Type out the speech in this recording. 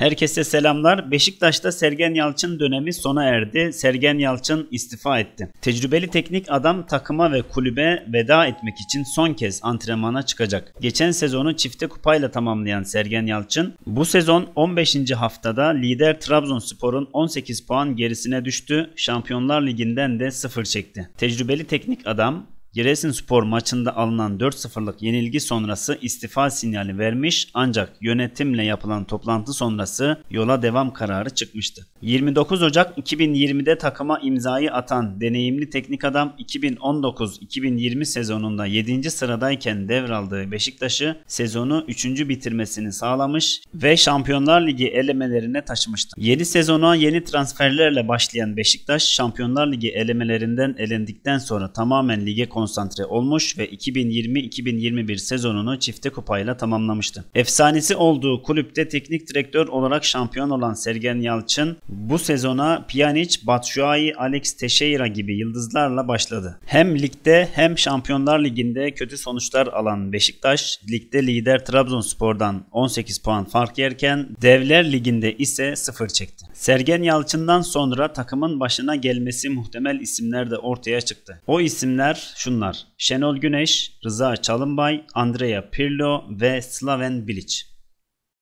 Herkese selamlar. Beşiktaş'ta Sergen Yalçın dönemi sona erdi. Sergen Yalçın istifa etti. Tecrübeli teknik adam takıma ve kulübe veda etmek için son kez antrenmana çıkacak. Geçen sezonu çifte kupayla tamamlayan Sergen Yalçın bu sezon 15. haftada lider Trabzonspor'un 18 puan gerisine düştü. Şampiyonlar Ligi'nden de 0 çekti. Tecrübeli teknik adam Giresunspor maçında alınan 4-0'lık yenilgi sonrası istifa sinyali vermiş ancak yönetimle yapılan toplantı sonrası yola devam kararı çıkmıştı. 29 Ocak 2020'de takıma imzayı atan deneyimli teknik adam 2019-2020 sezonunda 7. sıradayken devraldığı Beşiktaş'ı sezonu 3. bitirmesini sağlamış ve Şampiyonlar Ligi elemelerine taşımıştı. Yeni sezona yeni transferlerle başlayan Beşiktaş Şampiyonlar Ligi elemelerinden elendikten sonra tamamen lige konu konsantre olmuş ve 2020-2021 sezonunu çifte kupayla tamamlamıştı. Efsanesi olduğu kulüpte teknik direktör olarak şampiyon olan Sergen Yalçın bu sezona Pjanic, Batshuayi, Alex Teixeira gibi yıldızlarla başladı. Hem ligde hem Şampiyonlar Ligi'nde kötü sonuçlar alan Beşiktaş, ligde lider Trabzonspor'dan 18 puan fark yerken Devler Ligi'nde ise 0 çekti. Sergen Yalçın'dan sonra takımın başına gelmesi muhtemel isimler de ortaya çıktı. O isimler şu şunlar. Şenol Güneş, Rıza Çalınbay, Andrea Pirlo ve Slaven Bilic.